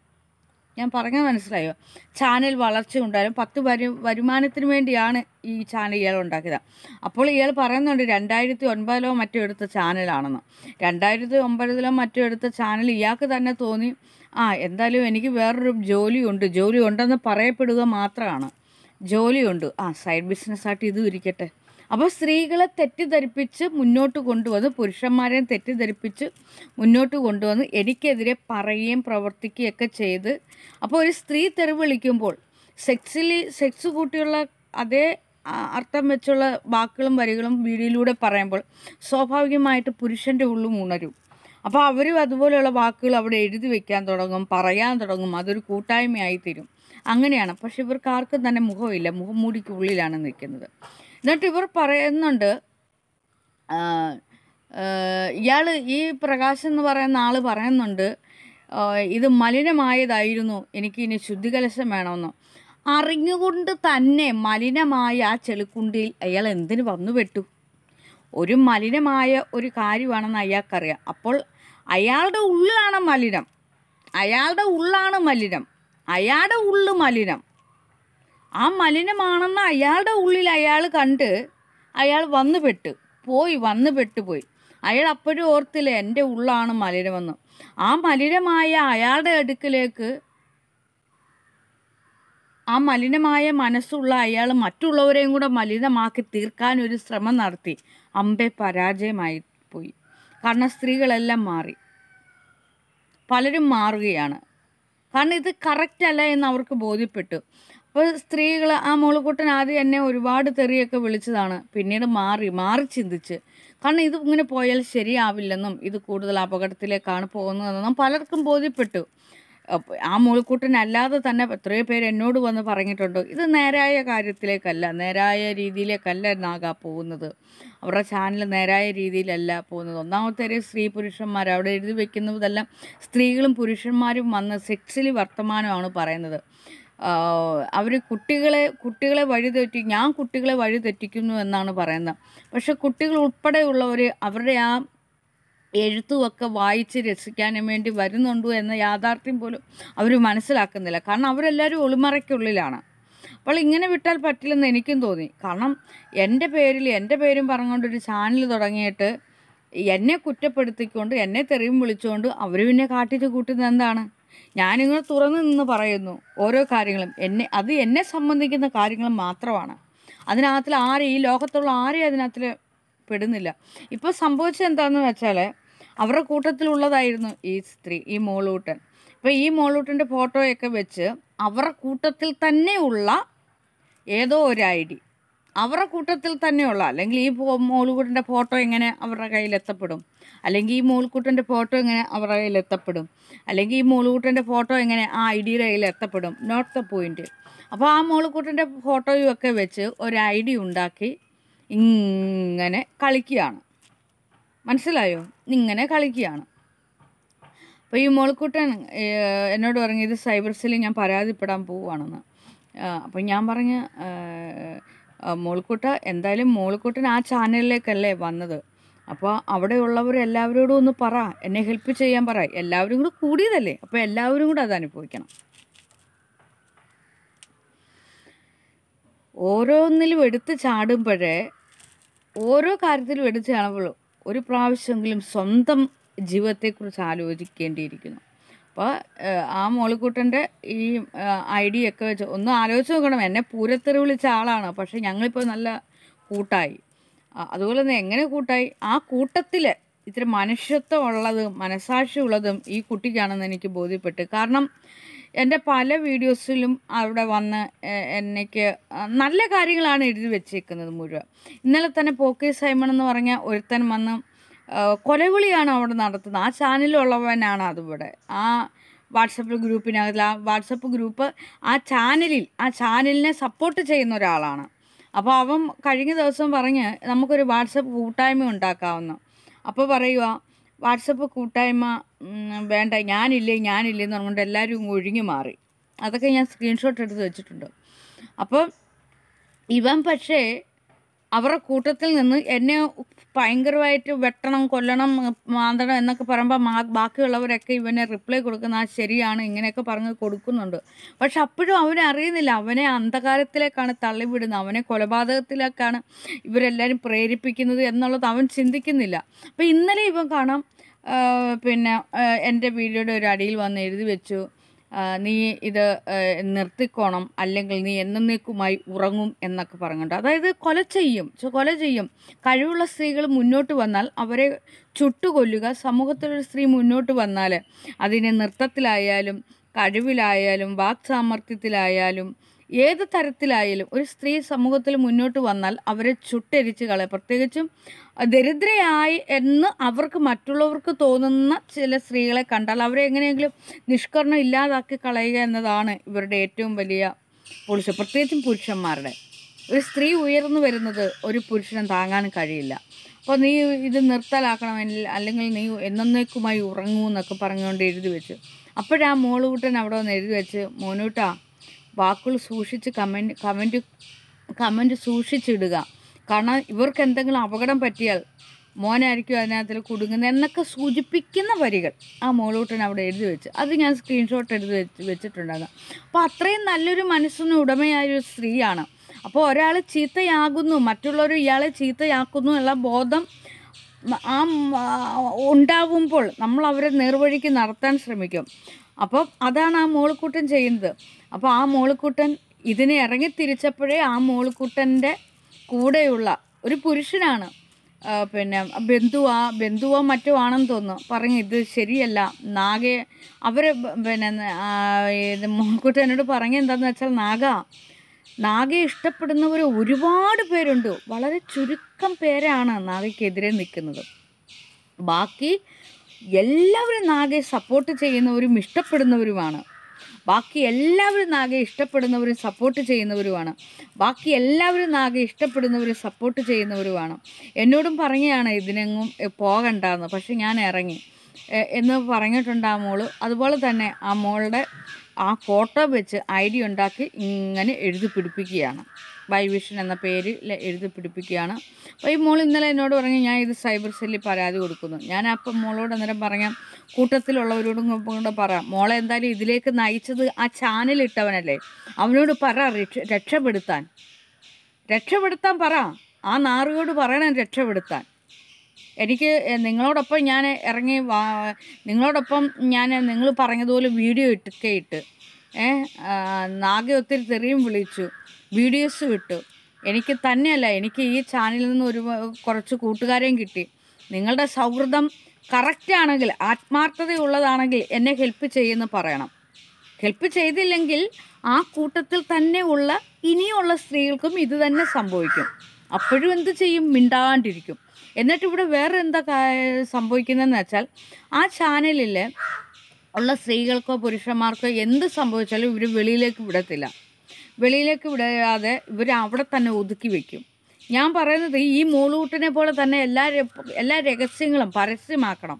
ഞാൻ പറഞ്ഞാൽ മനസ്സിലായോ ചാനൽ വളർച്ച ഉണ്ടായാലും പത്ത് വരു വരുമാനത്തിന് വേണ്ടിയാണ് ഈ ചാനൽ ഇയാൾ ഉണ്ടാക്കിയത് അപ്പോൾ ഇയാൾ പറയുന്നുണ്ട് രണ്ടായിരത്തി ഒൻപതിലോ മറ്റോ എടുത്ത ചാനലാണെന്ന് രണ്ടായിരത്തി ഒമ്പതിലോ മറ്റോ എടുത്ത ചാനൽ ഇയാൾക്ക് തന്നെ തോന്നി ആ എന്തായാലും എനിക്ക് വേറൊരു ജോലിയുണ്ട് ജോലി ഉണ്ടെന്ന് പറയപ്പെടുക മാത്രമാണ് ജോലിയുണ്ട് ആ സൈഡ് ബിസിനസ്സായിട്ട് ഇതും ഇരിക്കട്ടെ അപ്പോൾ സ്ത്രീകളെ തെറ്റിദ്ധരിപ്പിച്ച് മുന്നോട്ട് കൊണ്ടുവന്ന് പുരുഷന്മാരെ തെറ്റിദ്ധരിപ്പിച്ച് മുന്നോട്ട് കൊണ്ടുവന്ന് എനിക്കെതിരെ പറയുകയും പ്രവർത്തിക്കുകയൊക്കെ ചെയ്ത് അപ്പോൾ ഒരു സ്ത്രീ തെറിവിളിക്കുമ്പോൾ സെക്സിലി സെക്സ് കൂട്ടിയുള്ള അതേ അർത്ഥം വെച്ചുള്ള വാക്കുകളും വരികളും വീഡിയോയിലൂടെ പറയുമ്പോൾ സ്വാഭാവികമായിട്ട് പുരുഷൻ്റെ ഉള്ളും ഉണരും അപ്പോൾ അവരും അതുപോലെയുള്ള വാക്കുകൾ അവിടെ എഴുതി വെക്കാൻ തുടങ്ങും പറയാൻ തുടങ്ങും അതൊരു കൂട്ടായ്മയായി തീരും അങ്ങനെയാണ് പക്ഷെ ഇവർക്ക് ആർക്കും തന്നെ മുഖമില്ല മൂടിക്കുള്ളിലാണ് നിൽക്കുന്നത് എന്നിട്ട് ഇവർ പറയുന്നുണ്ട് ഇയാൾ ഈ പ്രകാശം എന്ന് പറയുന്ന ആൾ പറയുന്നുണ്ട് ഇത് മലിനമായതായിരുന്നു എനിക്ക് ഇനി ശുദ്ധികലശം വേണമെന്ന് അറിഞ്ഞുകൊണ്ട് തന്നെ മലിനമായ ആ ചെളിക്കുണ്ടിയിൽ അയാൾ എന്തിനു വന്നു പെട്ടു ഒരു മലിനമായ ഒരു കാര്യമാണെന്ന് അയാൾക്കറിയാം അപ്പോൾ അയാളുടെ ഉള്ളിലാണ് മലിനം അയാളുടെ ഉള്ളാണ് മലിനം അയാളുടെ ഉള്ളു മലിനം ആ മലിനമാണെന്ന് അയാളുടെ ഉള്ളിൽ അയാൾ കണ്ട് അയാൾ വന്നുപെട്ട് പോയി വന്നുപെട്ട് പോയി അയാൾ അപ്പോഴും ഓർത്തില്ല എൻ്റെ ഉള്ളാണ് മലിനമെന്ന് ആ മലിനമായ അയാളുടെ അടുക്കിലേക്ക് ആ മലിനമായ മനസ്സുള്ള അയാൾ മറ്റുള്ളവരെയും കൂടെ മലിനമാക്കി തീർക്കാൻ ഒരു ശ്രമം നടത്തി അമ്പെ പരാജയമായി പോയി കാരണം സ്ത്രീകളെല്ലാം മാറി പലരും മാറുകയാണ് കാരണം ഇത് കറക്റ്റല്ല അല്ല എന്ന് അവർക്ക് ബോധ്യപ്പെട്ടു അപ്പോൾ സ്ത്രീകൾ ആ മോളുക്കുട്ടൻ ആദ്യം എന്നെ ഒരുപാട് തെറിയൊക്കെ വിളിച്ചതാണ് പിന്നീട് മാറി മാറി ചിന്തിച്ച് കാരണം ഇത് ഇങ്ങനെ പോയാൽ ശരിയാവില്ലെന്നും ഇത് കൂടുതൽ അപകടത്തിലേക്കാണ് പോകുന്നതെന്നും പലർക്കും ബോധ്യപ്പെട്ടു ആ അല്ലാതെ തന്നെ എത്രയോ പേര് എന്നോട് വന്ന് പറഞ്ഞിട്ടുണ്ട് ഇത് നേരായ കാര്യത്തിലേക്കല്ല നേരായ രീതിയിലേക്കല്ല എന്നാകാ പോകുന്നത് അവരുടെ ചാനൽ നേരായ രീതിയിലല്ല പോകുന്നത് ഒന്നാമത്തെ സ്ത്രീ പുരുഷന്മാർ അവിടെ എഴുതി വെക്കുന്നതെല്ലാം സ്ത്രീകളും പുരുഷന്മാരും വന്ന് സെക്സിലി വർത്തമാനമാണ് പറയുന്നത് അവർ കുട്ടികളെ കുട്ടികളെ വഴിതെറ്റി ഞാൻ കുട്ടികളെ വഴിതെറ്റിക്കുന്നു എന്നാണ് പറയുന്നത് പക്ഷെ കുട്ടികൾ ഉൾപ്പെടെയുള്ളവർ അവരുടെ ആ എഴുത്തുമൊക്കെ വായിച്ച് രസിക്കാനും വേണ്ടി വരുന്നുണ്ടോ എന്ന യാഥാർത്ഥ്യം പോലും അവർ മനസ്സിലാക്കുന്നില്ല കാരണം അവരെല്ലാവരും ഒളിമറയ്ക്കുള്ളിലാണ് അപ്പോൾ ഇങ്ങനെ വിട്ടാൽ പറ്റില്ലെന്ന് എനിക്കും തോന്നി കാരണം എൻ്റെ പേരിൽ എൻ്റെ പേരും പറഞ്ഞുകൊണ്ടൊരു ചാനൽ തുടങ്ങിയിട്ട് എന്നെ കുറ്റപ്പെടുത്തിക്കൊണ്ട് എന്നെ തെറിയും വിളിച്ചുകൊണ്ട് അവർ പിന്നെ കാട്ടിച്ച് കൂട്ടുന്നത് എന്താണ് ഞാനിങ്ങൾ തുറന്നു നിന്ന് പറയുന്നു ഓരോ കാര്യങ്ങളും എന്നെ അത് എന്നെ സംബന്ധിക്കുന്ന കാര്യങ്ങൾ മാത്രമാണ് അതിനകത്തിൽ ആരെയും ഈ ലോകത്തുള്ള ആരെയും അതിനകത്തിൽ പെടുന്നില്ല ഇപ്പോൾ സംഭവിച്ചത് എന്താണെന്ന് വെച്ചാൽ അവരുടെ കൂട്ടത്തിലുള്ളതായിരുന്നു ഈ സ്ത്രീ ഈ മോളൂട്ടൻ ഇപ്പോൾ ഈ മോളൂട്ടൻ്റെ ഫോട്ടോയൊക്കെ വെച്ച് അവരുടെ കൂട്ടത്തിൽ തന്നെയുള്ള ഏതോ ഒരു ഐ ഡി അവരുടെ കൂട്ടത്തിൽ തന്നെയുള്ള അല്ലെങ്കിൽ ഈ മോൾക്കുട്ടൻ്റെ ഫോട്ടോ എങ്ങനെ അവരുടെ എത്തപ്പെടും അല്ലെങ്കിൽ ഈ മോളുകൂട്ടൻ്റെ ഫോട്ടോ എങ്ങനെ അവരുടെ എത്തപ്പെടും അല്ലെങ്കിൽ ഈ മോളുകൂട്ടൻ്റെ ഫോട്ടോ എങ്ങനെ ആ ഐ ഡിയുടെ കയ്യിൽ എത്തപ്പെടും നോട്ട് ദ പോയിൻ്റ് അപ്പോൾ ആ മോളുകൂട്ടൻ്റെ ഫോട്ടോയും ഒക്കെ വെച്ച് ഒരു ഐ ഡി ഉണ്ടാക്കി ഇങ്ങനെ കളിക്കുകയാണ് മനസ്സിലായോ ഇങ്ങനെ കളിക്കുകയാണ് അപ്പോൾ ഈ മോളുകൂട്ടൻ എന്നോട് പറഞ്ഞു ഇത് സൈബർ സെല്ലിൽ ഞാൻ പരാതിപ്പെടാൻ പോവുകയാണെന്ന് അപ്പോൾ ഞാൻ പറഞ്ഞ് മോൾക്കൂട്ട എന്തായാലും മോളിക്കൂട്ടൻ ആ ചാനലിലേക്കല്ലേ വന്നത് അപ്പോൾ അവിടെ എല്ലാവരോടും ഒന്ന് പറ എന്നെ ഹെൽപ്പ് ചെയ്യാൻ പറ എല്ലാവരും കൂടെ കൂടിയതല്ലേ അപ്പോൾ എല്ലാവരും കൂടെ അത് അനുഭവിക്കണം ഓരോന്നിലും എടുത്ത് ചാടുമ്പോഴേ ഓരോ കാര്യത്തിലും എടുത്ത് ചാടുമ്പോഴും ഒരു പ്രാവശ്യമെങ്കിലും സ്വന്തം ജീവിതത്തെക്കുറിച്ച് ആലോചിക്കേണ്ടിയിരിക്കുന്നു അപ്പോൾ ആ മോളിക്കൂട്ടൻ്റെ ഈ ഐഡിയ ഒക്കെ വെച്ച് ഒന്ന് ആലോചിച്ച് നോക്കണം എന്നെ പൂരത്തെറി വിളിച്ച ആളാണ് പക്ഷേ ഞങ്ങളിപ്പോൾ നല്ല കൂട്ടായി അതുപോലെ തന്നെ എങ്ങനെ കൂട്ടായി ആ കൂട്ടത്തിൽ ഇത്തിരി മനുഷ്യത്വമുള്ളതും മനസാക്ഷി ഉള്ളതും ഈ കുട്ടിക്കാണെന്ന് എനിക്ക് ബോധ്യപ്പെട്ട് കാരണം എൻ്റെ പല വീഡിയോസിലും അവിടെ വന്ന് എനിക്ക് നല്ല കാര്യങ്ങളാണ് എഴുതി വെച്ചേക്കുന്നത് മുഴുവൻ ഇന്നലെ തന്നെ പോക്കേ സൈമൺ എന്ന് പറഞ്ഞ ഒരുത്തൻ വന്ന് കൊലവിളിയാണ് അവിടെ നടത്തുന്നത് ആ ചാനലുള്ളവനാണ് അതിവിടെ ആ വാട്സപ്പ് ഗ്രൂപ്പിനകത്ത് ആ വാട്സപ്പ് ഗ്രൂപ്പ് ആ ചാനലിൽ ആ ചാനലിനെ സപ്പോർട്ട് ചെയ്യുന്ന ഒരാളാണ് അപ്പോൾ അവൻ കഴിഞ്ഞ ദിവസം പറഞ്ഞ് നമുക്കൊരു വാട്സപ്പ് കൂട്ടായ്മ ഉണ്ടാക്കാവുന്ന അപ്പോൾ പറയുക വാട്സപ്പ് കൂട്ടായ്മ വേണ്ട ഞാനില്ലേ ഞാനില്ലേ എന്ന് പറഞ്ഞുകൊണ്ട് എല്ലാവരും ഒഴിഞ്ഞു മാറി അതൊക്കെ ഞാൻ സ്ക്രീൻഷോട്ട് എടുത്ത് വെച്ചിട്ടുണ്ട് അപ്പം ഇവൻ പക്ഷേ അവരുടെ കൂട്ടത്തിൽ നിന്ന് എന്നെ ഭയങ്കരമായിട്ട് വെട്ടണം കൊല്ലണം മാന്തണം എന്നൊക്കെ പറയുമ്പോൾ ബാക്കിയുള്ളവരൊക്കെ ഇവനെ റിപ്ലൈ കൊടുക്കുന്ന ആ ശരിയാണ് ഇങ്ങനെയൊക്കെ പറഞ്ഞ് കൊടുക്കുന്നുണ്ട് പക്ഷെ അപ്പോഴും അവനെ അറിയുന്നില്ല അവനെ അന്ധകാരത്തിലേക്കാണ് തള്ളിവിടുന്നത് അവനെ കൊലപാതകത്തിലേക്കാണ് ഇവരെല്ലാവരും പ്രേരിപ്പിക്കുന്നത് എന്നുള്ളത് അവൻ ചിന്തിക്കുന്നില്ല അപ്പോൾ ഇന്നലെ ഇവൻ കാണാം പിന്നെ എൻ്റെ വീഡിയോയുടെ ഒരു അടിയിൽ വന്ന് എഴുതി വെച്ചു നീ ഇത് നിർത്തിക്കോണം അല്ലെങ്കിൽ നീ എന്നേക്കുമായി ഉറങ്ങും എന്നൊക്കെ പറഞ്ഞിട്ട് അതായത് കൊല ചെയ്യും കൊല ചെയ്യും കഴിവുള്ള സ്ത്രീകൾ മുന്നോട്ട് വന്നാൽ അവരെ ചുട്ടുകൊല്ലുക സമൂഹത്തിലൊരു സ്ത്രീ മുന്നോട്ട് വന്നാൽ അതിനെ നൃത്തത്തിലായാലും കഴിവിലായാലും വാക്സാമർത്ഥ്യത്തിലായാലും ഏത് തരത്തിലായാലും ഒരു സ്ത്രീ സമൂഹത്തിൽ മുന്നോട്ട് വന്നാൽ അവരെ ചുട്ടരിച്ച് കളയും പ്രത്യേകിച്ചും ദരിദ്രയായി എന്ന് അവർക്ക് മറ്റുള്ളവർക്ക് തോന്നുന്ന ചില സ്ത്രീകളെ കണ്ടാൽ അവരെ എങ്ങനെയെങ്കിലും നിഷ്കരണം ഇല്ലാതാക്കി കളയുക എന്നതാണ് ഇവരുടെ ഏറ്റവും വലിയ പൊളിച്ച പ്രത്യേകിച്ചും പുരുഷന്മാരുടെ ഒരു സ്ത്രീ ഉയർന്നു വരുന്നത് ഒരു പുരുഷനെ താങ്ങാൻ കഴിയില്ല അപ്പോൾ നീ ഇത് നിർത്തലാക്കണമെങ്കിൽ അല്ലെങ്കിൽ നീ എന്നേക്കുമായി ഉറങ്ങൂ എന്നൊക്കെ പറഞ്ഞുകൊണ്ട് എഴുതി വെച്ച് അപ്പോഴാ മോളുകൂട്ടൻ അവിടെ വന്ന് എഴുതി വെച്ച് മോനൂട്ടാ വാക്കുകൾ സൂക്ഷിച്ച് കമൻറ്റ് കമൻറ്റ് കമൻറ്റ് സൂക്ഷിച്ചിടുക കാരണം ഇവർക്ക് എന്തെങ്കിലും അപകടം പറ്റിയാൽ മോനായിരിക്കും അതിനകത്ത് കുടുങ്ങുന്നത് എന്നൊക്കെ സൂചിപ്പിക്കുന്ന വരികൾ ആ മോളൂട്ടൻ അവിടെ എഴുതി വെച്ച് അത് ഞാൻ സ്ക്രീൻഷോട്ട് എടുത്ത് വെച്ച് വെച്ചിട്ടുണ്ടാകാം അപ്പോൾ അത്രയും നല്ലൊരു മനസ്സിന് ഉടമയായ ഒരു സ്ത്രീയാണ് അപ്പോൾ ഒരാൾ ചീത്തയാകുന്നു മറ്റുള്ളവർ ഇയാളെ ചീത്തയാക്കുന്നു എന്നുള്ള ബോധം ആ ഉണ്ടാവുമ്പോൾ നമ്മൾ അവരെ നേർവഴിക്ക് നടത്താൻ ശ്രമിക്കും അപ്പോൾ അതാണ് ആ മോളിക്കൂട്ടൻ ചെയ്യുന്നത് അപ്പോൾ ആ മോളിക്കൂട്ടൻ ഇതിനെ ഇറങ്ങി തിരിച്ചപ്പോഴേ ആ മോളിക്കൂട്ടൻ്റെ കൂടെയുള്ള ഒരു പുരുഷനാണ് പിന്നെ ബന്ധുവാ ബന്ധുവോ മറ്റോ ആണെന്ന് തോന്നുന്നു പറഞ്ഞു ഇത് ശരിയല്ല നാഗെ അവർ പിന്നെ ഇത് മോളിക്കൂട്ടനോട് പറഞ്ഞ എന്താണെന്ന് വെച്ചാൽ നാഗ നാഗെ ഇഷ്ടപ്പെടുന്നവർ ഒരുപാട് പേരുണ്ട് വളരെ ചുരുക്കം പേരാണ് നാഗയ്ക്കെതിരെ നിൽക്കുന്നത് ബാക്കി എല്ലാവരും നാഗയെ സപ്പോർട്ട് ചെയ്യുന്നവരും ഇഷ്ടപ്പെടുന്നവരുമാണ് ബാക്കി എല്ലാവരും നാഗയെ ഇഷ്ടപ്പെടുന്നവരും സപ്പോർട്ട് ചെയ്യുന്നവരുമാണ് ബാക്കി എല്ലാവരും നാഗയെ ഇഷ്ടപ്പെടുന്നവരും സപ്പോർട്ട് ചെയ്യുന്നവരുമാണ് എന്നോടും പറഞ്ഞാണ് ഇതിനെങ്ങും പോകണ്ടാന്ന് പക്ഷെ ഞാൻ ഇറങ്ങി എന്ന് പറഞ്ഞിട്ടുണ്ട് ആ മോള് അതുപോലെ തന്നെ ആ മോളുടെ ആ ഫോട്ടോ വെച്ച് ഐ ഡി ഉണ്ടാക്കി ഇങ്ങനെ എഴുതി പിടിപ്പിക്കുകയാണ് ബൈ വിഷൻ എന്ന പേര് എഴുതി പിടിപ്പിക്കുകയാണ് അപ്പോൾ ഈ മോൾ ഇന്നലെ എന്നോട് പറഞ്ഞു ഞാൻ ഇത് സൈബർ സെല്ലിൽ പരാതി കൊടുക്കുന്നു ഞാൻ അപ്പം മോളോട് അന്നേരം പറയാം കൂട്ടത്തിലുള്ളവരോടും കൂടെ പറ മോളെ എന്തായാലും ഇതിലേക്ക് നയിച്ചത് ആ ചാനൽ ഇട്ടവനല്ലേ അവനോട് പറ രക്ഷപ്പെടുത്താൻ രക്ഷപ്പെടുത്താൻ പറ ആ നാറുകോട് പറയണം രക്ഷപ്പെടുത്താൻ എനിക്ക് നിങ്ങളോടൊപ്പം ഞാൻ ഇറങ്ങി നിങ്ങളോടൊപ്പം ഞാൻ നിങ്ങൾ പറഞ്ഞതുപോലെ വീഡിയോ ഇട്ടൊക്കെ ഇട്ട് നാഗ ഒത്തിരി തെറിയും വിളിച്ചു വീഡിയോസ് വിട്ടു എനിക്ക് തന്നെയല്ല എനിക്ക് ഈ ചാനലിൽ നിന്ന് ഒരു കുറച്ച് കൂട്ടുകാരെയും കിട്ടി നിങ്ങളുടെ സൗഹൃദം കറക്റ്റാണെങ്കിൽ ആത്മാർത്ഥതയുള്ളതാണെങ്കിൽ എന്നെ ഹെൽപ്പ് ചെയ്യുമെന്ന് പറയണം ഹെൽപ്പ് ചെയ്തില്ലെങ്കിൽ ആ കൂട്ടത്തിൽ തന്നെ ഉള്ള ഇനിയുള്ള സ്ത്രീകൾക്കും ഇത് തന്നെ സംഭവിക്കും അപ്പോഴും എന്ത് ചെയ്യും മിണ്ടാണ്ടിരിക്കും എന്നിട്ട് ഇവിടെ വേറെ എന്താ സംഭവിക്കുന്നതെന്ന് വെച്ചാൽ ആ ചാനലിൽ ഉള്ള സ്ത്രീകൾക്കോ പുരുഷന്മാർക്കോ എന്ത് സംഭവിച്ചാലും ഇവർ വെളിയിലേക്ക് വിടത്തില്ല വെളിയിലേക്ക് വിടാതെ ഇവർ അവിടെ തന്നെ ഒതുക്കി വെക്കും ഞാൻ പറയുന്നത് ഈ മൂളുകൂട്ടിനെ പോലെ തന്നെ എല്ലാ എല്ലാ രഹസ്യങ്ങളും പരസ്യമാക്കണം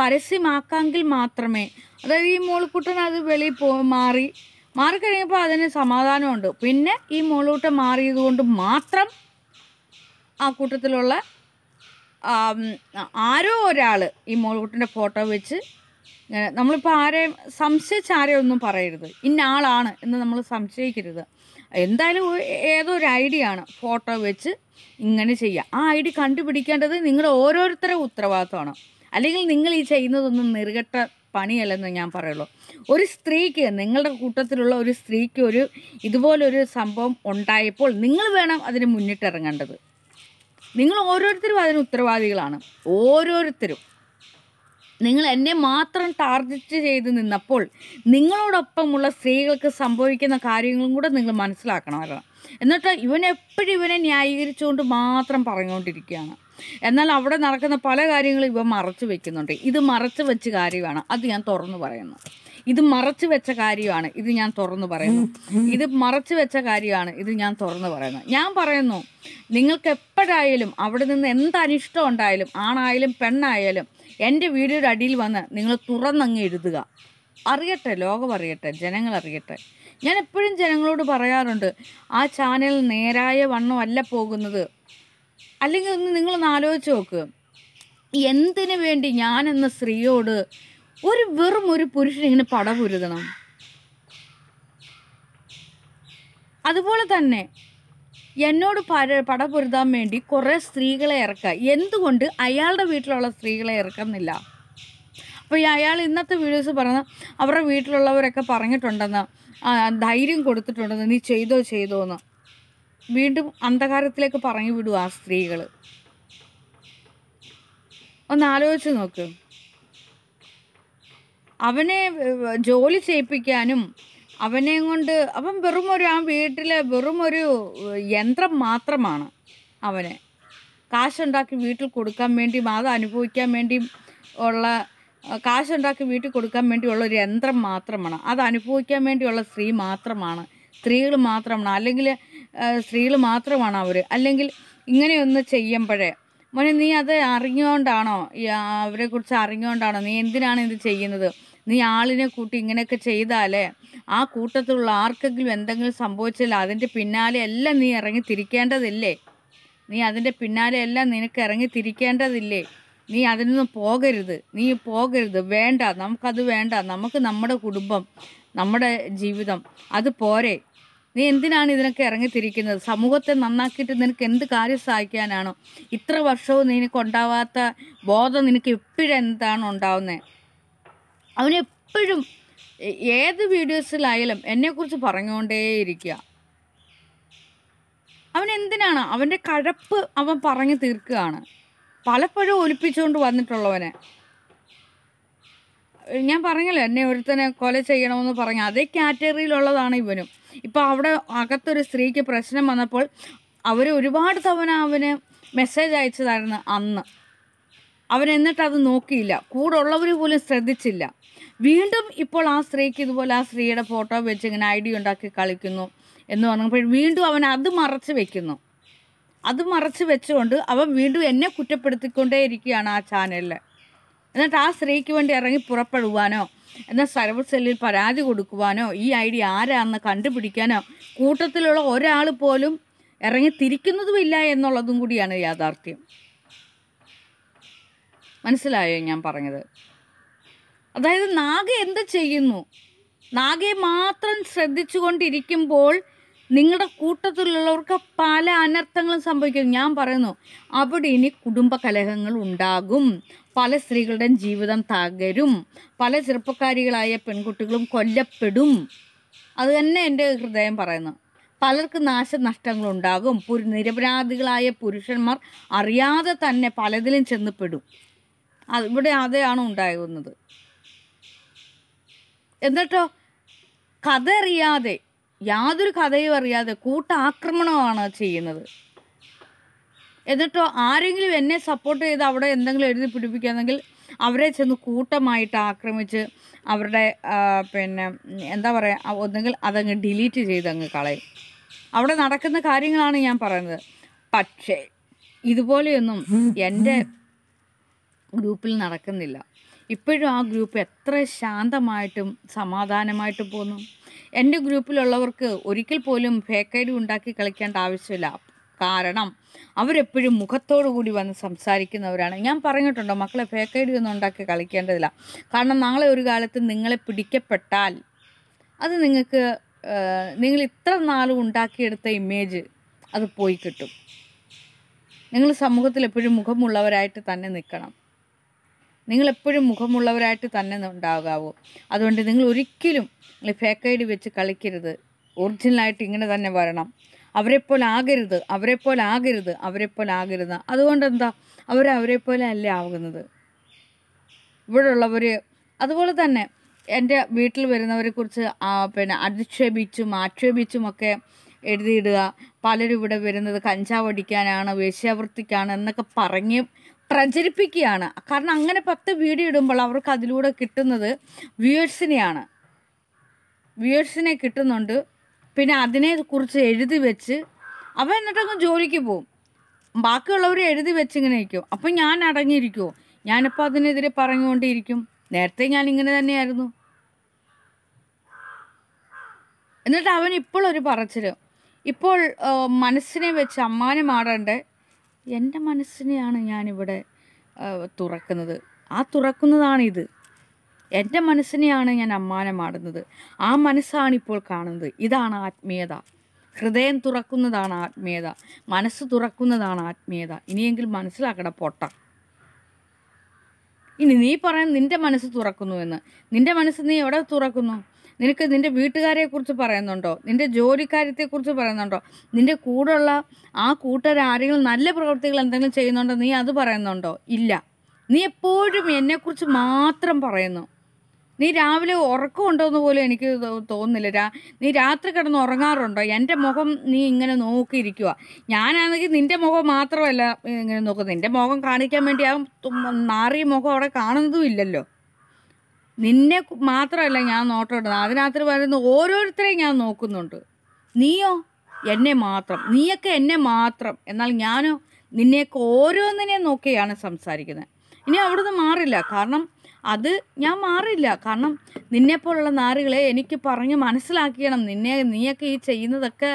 പരസ്യമാക്കാമെങ്കിൽ മാത്രമേ അതായത് ഈ മൂളുക്കൂട്ടൻ അത് വെളിയിൽ പോ മാറി മാറിക്കഴിഞ്ഞപ്പോൾ അതിന് സമാധാനമുണ്ട് പിന്നെ ഈ മൂളൂട്ടം മാറിയത് കൊണ്ട് മാത്രം ആ കൂട്ടത്തിലുള്ള ആരോ ഒരാൾ ഈ മോൾകുട്ടിൻ്റെ ഫോട്ടോ വെച്ച് നമ്മളിപ്പോൾ ആരെയും സംശയിച്ച് ആരെയും ഒന്നും പറയരുത് ഇന്ന ആളാണ് എന്ന് നമ്മൾ സംശയിക്കരുത് എന്തായാലും ഏതൊരു ഐഡിയ ആണ് ഫോട്ടോ വെച്ച് ഇങ്ങനെ ചെയ്യുക ആ ഐഡി കണ്ടുപിടിക്കേണ്ടത് നിങ്ങളുടെ ഓരോരുത്തരുടെ ഉത്തരവാദിത്തമാണ് അല്ലെങ്കിൽ നിങ്ങൾ ഈ ചെയ്യുന്നതൊന്നും നെറുകെട്ട പണിയല്ലെന്ന് ഞാൻ പറയുള്ളൂ ഒരു സ്ത്രീക്ക് നിങ്ങളുടെ കൂട്ടത്തിലുള്ള ഒരു സ്ത്രീക്ക് ഒരു ഇതുപോലൊരു സംഭവം ഉണ്ടായപ്പോൾ നിങ്ങൾ വേണം അതിന് മുന്നിട്ടിറങ്ങേണ്ടത് നിങ്ങൾ ഓരോരുത്തരും അതിന് ഉത്തരവാദികളാണ് ഓരോരുത്തരും നിങ്ങൾ എന്നെ മാത്രം ടാർഗറ്റ് ചെയ്ത് നിന്നപ്പോൾ നിങ്ങളോടൊപ്പമുള്ള സ്ത്രീകൾക്ക് സംഭവിക്കുന്ന കാര്യങ്ങളും കൂടെ നിങ്ങൾ മനസ്സിലാക്കണമായിരുന്നു എന്നിട്ട് ഇവൻ എപ്പോഴും ഇവനെ ന്യായീകരിച്ചുകൊണ്ട് മാത്രം പറഞ്ഞുകൊണ്ടിരിക്കുകയാണ് എന്നാൽ അവിടെ നടക്കുന്ന പല കാര്യങ്ങളും ഇവ മറച്ചു വെക്കുന്നുണ്ട് ഇത് മറച്ചു വെച്ച കാര്യമാണ് അത് ഞാൻ തുറന്നു പറയുന്നു ഇത് മറച്ചു വെച്ച കാര്യമാണ് ഇത് ഞാൻ തുറന്നു പറയുന്നു ഇത് മറച്ചു വെച്ച കാര്യമാണ് ഇത് ഞാൻ തുറന്നു പറയുന്നു ഞാൻ പറയുന്നു നിങ്ങൾക്ക് എപ്പോഴായാലും അവിടെ നിന്ന് എന്തനിഷ്ടം ഉണ്ടായാലും ആണായാലും പെണ്ണായാലും എൻ്റെ വീഡിയോയുടെ അടിയിൽ വന്ന് നിങ്ങൾ തുറന്നങ്ങ് എഴുതുക അറിയട്ടെ ലോകം അറിയട്ടെ ജനങ്ങൾ അറിയട്ടെ ഞാൻ എപ്പോഴും ജനങ്ങളോട് പറയാറുണ്ട് ആ ചാനൽ നേരായ വണ്ണം അല്ല പോകുന്നത് അല്ലെങ്കിൽ ഒന്ന് നിങ്ങളൊന്ന് ആലോചിച്ച് നോക്ക് എന്തിനു വേണ്ടി ഞാൻ എന്ന സ്ത്രീയോട് ഒരു വെറും ഒരു പുരുഷൻ ഇങ്ങനെ പടപുരുതണം അതുപോലെ തന്നെ എന്നോട് പട പട പൊരുതാൻ വേണ്ടി കുറേ സ്ത്രീകളെ ഇറക്കുക എന്തുകൊണ്ട് അയാളുടെ വീട്ടിലുള്ള സ്ത്രീകളെ ഇറക്കുന്നില്ല അപ്പോൾ ഈ അയാൾ ഇന്നത്തെ വീഡിയോസ് പറഞ്ഞ അവരുടെ വീട്ടിലുള്ളവരൊക്കെ പറഞ്ഞിട്ടുണ്ടെന്ന് ധൈര്യം കൊടുത്തിട്ടുണ്ടെന്ന് നീ ചെയ്തോ ചെയ്തോ എന്ന് വീണ്ടും അന്ധകാരത്തിലേക്ക് പറഞ്ഞു വിടുക ആ സ്ത്രീകൾ ഒന്ന് ആലോചിച്ച് നോക്ക് അവനെ ജോലി ചെയ്യിപ്പിക്കാനും അവനെയും കൊണ്ട് അവൻ വെറും ഒരു ആ വീട്ടിലെ വെറും ഒരു യന്ത്രം മാത്രമാണ് അവനെ കാശുണ്ടാക്കി വീട്ടിൽ കൊടുക്കാൻ വേണ്ടിയും അത് അനുഭവിക്കാൻ വേണ്ടിയും ഉള്ള കാശുണ്ടാക്കി വീട്ടിൽ കൊടുക്കാൻ വേണ്ടിയുള്ള ഒരു യന്ത്രം മാത്രമാണ് അത് അനുഭവിക്കാൻ വേണ്ടിയുള്ള സ്ത്രീ മാത്രമാണ് സ്ത്രീകൾ മാത്രമാണ് അല്ലെങ്കിൽ സ്ത്രീകൾ മാത്രമാണ് അവർ അല്ലെങ്കിൽ ഇങ്ങനെയൊന്ന് ചെയ്യുമ്പോഴേ മോനെ നീ അത് അറിഞ്ഞുകൊണ്ടാണോ അവരെക്കുറിച്ച് അറിഞ്ഞുകൊണ്ടാണോ നീ എന്തിനാണ് ഇത് ചെയ്യുന്നത് നീ ആളിനെ കൂട്ടി ഇങ്ങനെയൊക്കെ ചെയ്താലേ ആ കൂട്ടത്തിലുള്ള ആർക്കെങ്കിലും എന്തെങ്കിലും സംഭവിച്ചാൽ അതിൻ്റെ പിന്നാലെ എല്ലാം നീ ഇറങ്ങി തിരിക്കേണ്ടതില്ലേ നീ അതിൻ്റെ പിന്നാലെ എല്ലാം നിനക്ക് ഇറങ്ങി തിരിക്കേണ്ടതില്ലേ നീ അതിൽ നിന്ന് പോകരുത് നീ പോകരുത് വേണ്ട നമുക്കത് വേണ്ട നമുക്ക് നമ്മുടെ കുടുംബം നമ്മുടെ ജീവിതം അത് പോരെ നീ എന്തിനാണ് ഇതിനൊക്കെ ഇറങ്ങിത്തിരിക്കുന്നത് സമൂഹത്തെ നന്നാക്കിയിട്ട് നിനക്ക് എന്ത് കാര്യം സഹായിക്കാനാണോ ഇത്ര വർഷവും നിനക്ക് ഉണ്ടാവാത്ത ബോധം നിനക്ക് ഇപ്പോഴെന്താണ് ഉണ്ടാവുന്നത് അവനെപ്പോഴും ഏത് വീഡിയോസിലായാലും എന്നെക്കുറിച്ച് പറഞ്ഞുകൊണ്ടേയിരിക്കുക അവൻ എന്തിനാണ് അവൻ്റെ കഴപ്പ് അവൻ പറഞ്ഞു തീർക്കുകയാണ് പലപ്പോഴും ഒലിപ്പിച്ചുകൊണ്ട് വന്നിട്ടുള്ളവനെ ഞാൻ പറഞ്ഞല്ലോ എന്നെ ഒരുത്തനെ കൊല ചെയ്യണമെന്ന് പറഞ്ഞു അതേ കാറ്റഗറിയിലുള്ളതാണ് ഇവനും ഇപ്പോൾ അവിടെ അകത്തൊരു സ്ത്രീക്ക് പ്രശ്നം വന്നപ്പോൾ അവർ ഒരുപാട് തവണ അവന് മെസ്സേജ് അയച്ചതായിരുന്നു അന്ന് അവൻ എന്നിട്ട് അത് നോക്കിയില്ല കൂടെ ഉള്ളവർ പോലും ശ്രദ്ധിച്ചില്ല വീണ്ടും ഇപ്പോൾ ആ സ്ത്രീക്ക് ഇതുപോലെ ആ സ്ത്രീയുടെ ഫോട്ടോ വെച്ച് ഇങ്ങനെ ഐ ഡി ഉണ്ടാക്കി കളിക്കുന്നു എന്ന് പറഞ്ഞപ്പോൾ വീണ്ടും അവൻ അത് മറച്ചു വെക്കുന്നു അത് മറച്ച് വെച്ചുകൊണ്ട് അവൻ വീണ്ടും എന്നെ ഇരിക്കുകയാണ് ആ ചാനലിൽ എന്നിട്ട് ആ സ്ത്രീക്ക് വേണ്ടി ഇറങ്ങി പുറപ്പെടുവാനോ എന്നാൽ സർവ സെല്ലിൽ പരാതി കൊടുക്കുവാനോ ഈ ഐ ഡി ആരാണെന്ന് കണ്ടുപിടിക്കാനോ കൂട്ടത്തിലുള്ള ഒരാൾ പോലും ഇറങ്ങി തിരിക്കുന്നതുമില്ല എന്നുള്ളതും കൂടിയാണ് യാഥാർത്ഥ്യം മനസ്സിലായോ ഞാൻ പറഞ്ഞത് അതായത് നാഗ എന്ത് ചെയ്യുന്നു നാഗയെ മാത്രം ശ്രദ്ധിച്ചുകൊണ്ടിരിക്കുമ്പോൾ നിങ്ങളുടെ കൂട്ടത്തിലുള്ളവർക്ക് പല അനർത്ഥങ്ങളും സംഭവിക്കും ഞാൻ പറയുന്നു അവിടെ ഇനി കുടുംബ കലഹങ്ങൾ ഉണ്ടാകും പല സ്ത്രീകളുടെയും ജീവിതം തകരും പല ചെറുപ്പക്കാരികളായ പെൺകുട്ടികളും കൊല്ലപ്പെടും അത് തന്നെ എൻ്റെ ഹൃദയം പറയുന്നു പലർക്ക് നാശനഷ്ടങ്ങളുണ്ടാകും പുരു നിരപരാധികളായ പുരുഷന്മാർ അറിയാതെ തന്നെ പലതിലും ചെന്നപ്പെടും അവിടെ അതെയാണ് ഉണ്ടാകുന്നത് എന്നിട്ടോ കഥ അറിയാതെ യാതൊരു കഥയും അറിയാതെ കൂട്ടാക്രമണമാണ് ചെയ്യുന്നത് എന്നിട്ടോ ആരെങ്കിലും എന്നെ സപ്പോർട്ട് ചെയ്ത് അവിടെ എന്തെങ്കിലും എഴുതി പിടിപ്പിക്കുകയാണെങ്കിൽ അവരെ ചെന്ന് കൂട്ടമായിട്ട് ആക്രമിച്ച് അവരുടെ പിന്നെ എന്താ പറയുക ഒന്നെങ്കിൽ അതങ്ങ് ഡിലീറ്റ് ചെയ്ത് അങ്ങ് കളയും അവിടെ നടക്കുന്ന കാര്യങ്ങളാണ് ഞാൻ പറയുന്നത് പക്ഷേ ഇതുപോലെയൊന്നും എൻ്റെ ഗ്രൂപ്പിൽ നടക്കുന്നില്ല ഇപ്പോഴും ആ ഗ്രൂപ്പ് എത്ര ശാന്തമായിട്ടും സമാധാനമായിട്ടും പോകുന്നു എൻ്റെ ഗ്രൂപ്പിലുള്ളവർക്ക് ഒരിക്കൽ പോലും ഫേക്ക് ഉണ്ടാക്കി കളിക്കേണ്ട ആവശ്യമില്ല കാരണം അവരെപ്പോഴും മുഖത്തോടു കൂടി വന്ന് സംസാരിക്കുന്നവരാണ് ഞാൻ പറഞ്ഞിട്ടുണ്ടോ മക്കളെ ഫേക്ക് ഒന്നും ഉണ്ടാക്കി കളിക്കേണ്ടതില്ല കാരണം നാളെ ഒരു കാലത്ത് നിങ്ങളെ പിടിക്കപ്പെട്ടാൽ അത് നിങ്ങൾക്ക് നിങ്ങൾ ഇത്ര നാളും ഉണ്ടാക്കിയെടുത്ത ഇമേജ് അത് പോയി കിട്ടും നിങ്ങൾ സമൂഹത്തിൽ എപ്പോഴും മുഖമുള്ളവരായിട്ട് തന്നെ നിൽക്കണം നിങ്ങളെപ്പോഴും മുഖമുള്ളവരായിട്ട് തന്നെ ഉണ്ടാകാവൂ അതുകൊണ്ട് നിങ്ങൾ ഒരിക്കലും നിങ്ങൾ ഫേക്ക് ഐ ഡി വെച്ച് കളിക്കരുത് ഒറിജിനലായിട്ട് ഇങ്ങനെ തന്നെ വരണം അവരെപ്പോലെ അവരെപ്പോലാകരുത് അവരെപ്പോലെ അവരെപ്പോലെ അതുകൊണ്ട് എന്താ അവർ അവരെപ്പോലെ അല്ലേ ആകുന്നത് ഉള്ളവർ അതുപോലെ തന്നെ എൻ്റെ വീട്ടിൽ വരുന്നവരെ കുറിച്ച് പിന്നെ അധിക്ഷേപിച്ചും ആക്ഷേപിച്ചും ഒക്കെ എഴുതിയിടുക പലരും ഇവിടെ വരുന്നത് കഞ്ചാവ് അടിക്കാനാണ് വേശ്യാവൃത്തിക്കാണ് എന്നൊക്കെ പറഞ്ഞ് പ്രചരിപ്പിക്കുകയാണ് കാരണം അങ്ങനെ പത്ത് വീഡിയോ ഇടുമ്പോൾ അവർക്ക് അതിലൂടെ കിട്ടുന്നത് വ്യൂവേഴ്സിനെയാണ് വ്യൂവേഴ്സിനെ കിട്ടുന്നുണ്ട് പിന്നെ അതിനെ കുറിച്ച് എഴുതി വെച്ച് അവൻ എന്നിട്ടങ്ങ് ജോലിക്ക് പോവും ബാക്കിയുള്ളവർ എഴുതി വെച്ചിങ്ങനെ ഇരിക്കും അപ്പം ഞാൻ അടങ്ങിയിരിക്കുമോ ഞാനിപ്പോൾ അതിനെതിരെ പറഞ്ഞുകൊണ്ടിരിക്കും നേരത്തെ ഞാൻ ഇങ്ങനെ തന്നെയായിരുന്നു എന്നിട്ട് അവൻ ഇപ്പോൾ ഒരു പറച്ചിൽ ഇപ്പോൾ മനസ്സിനെ വെച്ച് അമ്മാനെ മാറണ്ടേ എൻ്റെ മനസ്സിനെയാണ് ഞാനിവിടെ തുറക്കുന്നത് ആ തുറക്കുന്നതാണ് ഇത് എൻ്റെ മനസ്സിനെയാണ് ഞാൻ അമ്മാനമാടുന്നത് ആ മനസ്സാണിപ്പോൾ കാണുന്നത് ഇതാണ് ആത്മീയത ഹൃദയം തുറക്കുന്നതാണ് ആത്മീയത മനസ്സ് തുറക്കുന്നതാണ് ആത്മീയത ഇനിയെങ്കിൽ മനസ്സിലാക്കട പൊട്ട ഇനി നീ പറയാൻ നിൻ്റെ മനസ്സ് തുറക്കുന്നു എന്ന് നിൻ്റെ മനസ്സ് നീ എവിടെ തുറക്കുന്നു നിനക്ക് നിൻ്റെ വീട്ടുകാരെക്കുറിച്ച് പറയുന്നുണ്ടോ നിൻ്റെ ജോലിക്കാര്യത്തെക്കുറിച്ച് പറയുന്നുണ്ടോ നിൻ്റെ കൂടെയുള്ള ആ കൂട്ടരാരെങ്കിലും നല്ല പ്രവൃത്തികൾ എന്തെങ്കിലും ചെയ്യുന്നുണ്ടോ നീ അത് പറയുന്നുണ്ടോ ഇല്ല നീ എപ്പോഴും എന്നെക്കുറിച്ച് മാത്രം പറയുന്നു നീ രാവിലെ ഉറക്കമുണ്ടോയെന്ന് പോലും എനിക്ക് തോന്നുന്നില്ല രാ നീ രാത്രി കിടന്ന് ഉറങ്ങാറുണ്ടോ എൻ്റെ മുഖം നീ ഇങ്ങനെ നോക്കിയിരിക്കുക ഞാനാണെങ്കിൽ നിൻ്റെ മുഖം മാത്രമല്ല ഇങ്ങനെ നോക്കുന്നത് നിൻ്റെ മുഖം കാണിക്കാൻ വേണ്ടി ആ നാറിയ മുഖം അവിടെ കാണുന്നതും ഇല്ലല്ലോ നിന്നെ മാത്രമല്ല ഞാൻ നോട്ടം അതിനകത്ത് വരുന്ന ഓരോരുത്തരെയും ഞാൻ നോക്കുന്നുണ്ട് നീയോ എന്നെ മാത്രം നീയൊക്കെ എന്നെ മാത്രം എന്നാൽ ഞാനോ നിന്നെയൊക്കെ ഓരോന്നിനെ നോക്കിയാണ് സംസാരിക്കുന്നത് ഇനി അവിടുന്ന് മാറില്ല കാരണം അത് ഞാൻ മാറില്ല കാരണം നിന്നെപ്പോലുള്ള നാറുകളെ എനിക്ക് പറഞ്ഞ് മനസ്സിലാക്കിയണം നിന്നെ നീയൊക്കെ ഈ ചെയ്യുന്നതൊക്കെ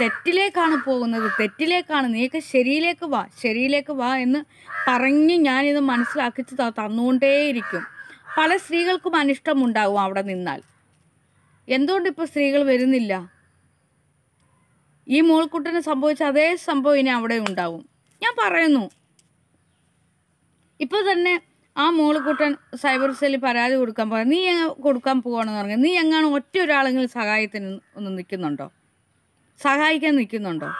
തെറ്റിലേക്കാണ് പോകുന്നത് തെറ്റിലേക്കാണ് നീയൊക്കെ ശരിയിലേക്ക് വാ ശരിയിലേക്ക് വാ എന്ന് പറഞ്ഞ് ഞാനിത് മനസ്സിലാക്കിച്ച് തന്നുകൊണ്ടേയിരിക്കും പല സ്ത്രീകൾക്കും അനിഷ്ടമുണ്ടാകും അവിടെ നിന്നാൽ എന്തുകൊണ്ട് ഇപ്പോൾ സ്ത്രീകൾ വരുന്നില്ല ഈ മോൾക്കുട്ടന് സംഭവിച്ച അതേ സംഭവം ഇനി അവിടെ ഉണ്ടാവും ഞാൻ പറയുന്നു ഇപ്പോൾ തന്നെ ആ മോളിക്കുട്ടൻ സൈബർ സെല്ലിൽ പരാതി കൊടുക്കാൻ പോകാൻ നീ കൊടുക്കാൻ പോകണമെന്ന് പറഞ്ഞു നീ എങ്ങാണ് ഒറ്റ ഒരാളെങ്കിലും സഹായത്തിന് ഒന്ന് നിൽക്കുന്നുണ്ടോ സഹായിക്കാൻ നിൽക്കുന്നുണ്ടോ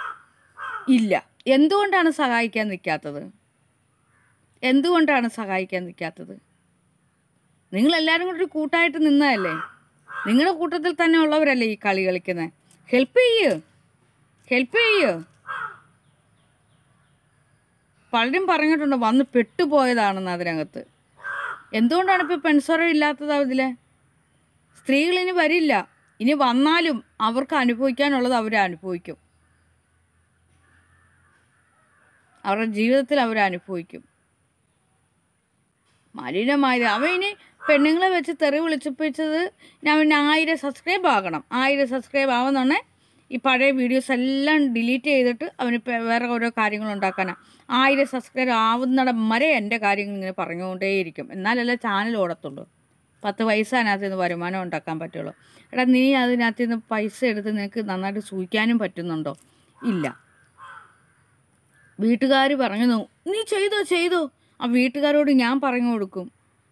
ഇല്ല എന്തുകൊണ്ടാണ് സഹായിക്കാൻ നിൽക്കാത്തത് എന്തുകൊണ്ടാണ് സഹായിക്കാൻ നിൽക്കാത്തത് നിങ്ങൾ എല്ലാവരും കൂടി ഒരു കൂട്ടായിട്ട് നിന്നതല്ലേ നിങ്ങളുടെ കൂട്ടത്തിൽ തന്നെ ഉള്ളവരല്ലേ ഈ കളി കളിക്കുന്നത് ഹെൽപ്പ് ചെയ്യോ ഹെൽപ്പ് ചെയ്യോ പലരും പറഞ്ഞിട്ടുണ്ട് വന്ന് പെട്ടുപോയതാണെന്ന് അതിനകത്ത് എന്തുകൊണ്ടാണ് ഇപ്പോൾ പെൺസ്വരം ഇല്ലാത്തത് അതിൽ സ്ത്രീകളിനി വരില്ല ഇനി വന്നാലും അവർക്ക് അനുഭവിക്കാനുള്ളത് അവർ അനുഭവിക്കും അവരുടെ ജീവിതത്തിൽ അവർ അനുഭവിക്കും മലിനമായത് അവ ഇനി പെണ്ണുങ്ങളെ വെച്ച് തെറി വിളിച്ചിപ്പിച്ചത് ഞാൻ പിന്നെ ആയിരം സബ്സ്ക്രൈബ് ആകണം ആയിരം സബ്സ്ക്രൈബ് ആവുന്നതാണ് ഈ പഴയ വീഡിയോസ് എല്ലാം ഡിലീറ്റ് ചെയ്തിട്ട് അവന് വേറെ ഓരോ കാര്യങ്ങൾ ഉണ്ടാക്കാനാണ് ആയിരം സബ്സ്ക്രൈബ് ആവുന്നിടം വരെ എൻ്റെ കാര്യങ്ങൾ ഇങ്ങനെ പറഞ്ഞുകൊണ്ടേയിരിക്കും എന്നാലല്ലേ ചാനൽ ഓടത്തുള്ളൂ പത്ത് പൈസ അതിനകത്ത് നിന്ന് വരുമാനം ഉണ്ടാക്കാൻ പറ്റുള്ളൂ എടാ നീ അതിനകത്ത് നിന്ന് പൈസ എടുത്ത് നിനക്ക് നന്നായിട്ട് സൂക്ഷിക്കാനും പറ്റുന്നുണ്ടോ ഇല്ല വീട്ടുകാർ പറഞ്ഞു നീ ചെയ്തോ ചെയ്തോ ആ വീട്ടുകാരോട് ഞാൻ പറഞ്ഞു കൊടുക്കും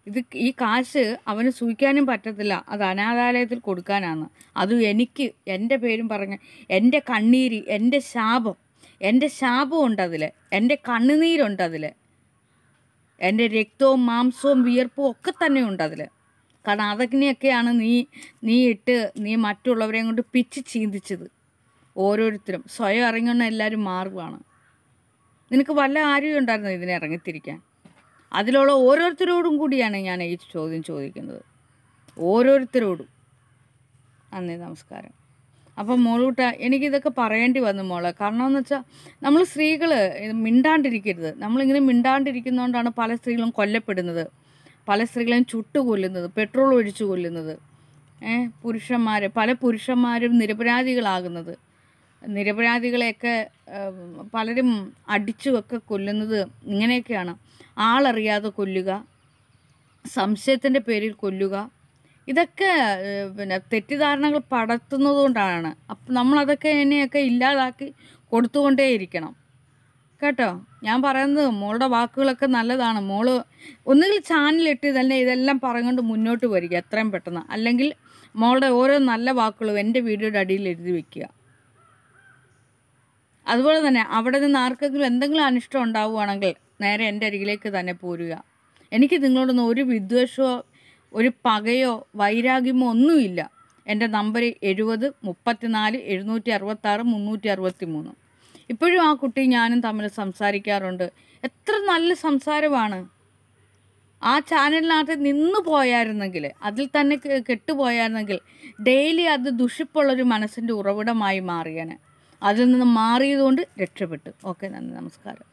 ഇത് ഈ കാശ് അവന് സൂക്ഷിക്കാനും പറ്റത്തില്ല അത് അനാഥാലയത്തിൽ കൊടുക്കാനാണ് അത് എനിക്ക് എൻ്റെ പേരും പറഞ്ഞ് എൻ്റെ കണ്ണീര് എൻ്റെ ശാപം എൻ്റെ ശാപമുണ്ട് അതിൽ എൻ്റെ കണ്ണുനീരുണ്ട് അതിൽ എൻ്റെ രക്തവും മാംസവും വിയർപ്പും ഒക്കെ തന്നെ ഉണ്ട് അതിൽ കാരണം അതൊക്കെയാണ് നീ നീ ഇട്ട് നീ മറ്റുള്ളവരെയും കൊണ്ട് പിച്ച് ചീന്തിച്ചത് ഓരോരുത്തരും സ്വയം ഇറങ്ങുന്ന എല്ലാവരും മാർഗമാണ് നിനക്ക് വല്ല ആരോഗ്യം ഉണ്ടായിരുന്നു ഇതിനെ ഇറങ്ങിത്തിരിക്കാൻ അതിലുള്ള ഓരോരുത്തരോടും കൂടിയാണ് ഞാൻ ഈ ചോദ്യം ചോദിക്കുന്നത് ഓരോരുത്തരോടും നന്ദി നമസ്കാരം അപ്പം മോളൂട്ട എനിക്കിതൊക്കെ പറയേണ്ടി വന്നു മോളെ കാരണം എന്ന് വെച്ചാൽ നമ്മൾ സ്ത്രീകൾ മിണ്ടാണ്ടിരിക്കരുത് നമ്മളിങ്ങനെ മിണ്ടാണ്ടിരിക്കുന്നതുകൊണ്ടാണ് പല സ്ത്രീകളും കൊല്ലപ്പെടുന്നത് പല സ്ത്രീകളെയും ചുട്ടുകൊല്ലുന്നത് പെട്രോൾ ഒഴിച്ചു കൊല്ലുന്നത് പുരുഷന്മാർ പല പുരുഷന്മാരും നിരപരാധികളാകുന്നത് നിരപരാധികളെയൊക്കെ പലരും അടിച്ചുമൊക്കെ കൊല്ലുന്നത് ഇങ്ങനെയൊക്കെയാണ് ആളറിയാതെ കൊല്ലുക സംശയത്തിൻ്റെ പേരിൽ കൊല്ലുക ഇതൊക്കെ പിന്നെ തെറ്റിദ്ധാരണകൾ പടർത്തുന്നതുകൊണ്ടാണ് അപ്പം നമ്മളതൊക്കെ ഇനിയൊക്കെ ഇല്ലാതാക്കി കൊടുത്തുകൊണ്ടേയിരിക്കണം കേട്ടോ ഞാൻ പറയുന്നത് മോളുടെ വാക്കുകളൊക്കെ നല്ലതാണ് മോള് ഒന്നുകിൽ ചാനലിട്ട് തന്നെ ഇതെല്ലാം പറഞ്ഞുകൊണ്ട് മുന്നോട്ട് വരിക എത്രയും പെട്ടെന്ന് അല്ലെങ്കിൽ മോളുടെ ഓരോ നല്ല വാക്കുകളും എൻ്റെ വീഡിയോയുടെ അടിയിൽ എഴുതി വെക്കുക അതുപോലെ തന്നെ അവിടെ നിന്ന് ആർക്കെങ്കിലും എന്തെങ്കിലും അനിഷ്ടം ഉണ്ടാവുകയാണെങ്കിൽ നേരെ എൻ്റെ അരികിലേക്ക് തന്നെ പോരുക എനിക്ക് നിങ്ങളോടൊന്നും ഒരു വിദ്വേഷമോ ഒരു പകയോ വൈരാഗ്യമോ ഒന്നുമില്ല എൻ്റെ നമ്പർ എഴുപത് മുപ്പത്തിനാല് എഴുന്നൂറ്റി അറുപത്താറ് മുന്നൂറ്റി അറുപത്തി മൂന്ന് ഇപ്പോഴും ആ കുട്ടി ഞാനും തമ്മിൽ സംസാരിക്കാറുണ്ട് എത്ര നല്ല സംസാരമാണ് ആ ചാനലിനകത്ത് നിന്ന് പോയായിരുന്നെങ്കിൽ അതിൽ തന്നെ കെട്ടുപോയായിരുന്നെങ്കിൽ ഡെയിലി അത് ദുഷിപ്പുള്ളൊരു മനസ്സിൻ്റെ ഉറവിടമായി മാറിയാണ് അതിൽ നിന്ന് മാറിയതുകൊണ്ട് രക്ഷപ്പെട്ടു ഓക്കെ നന്ദി നമസ്കാരം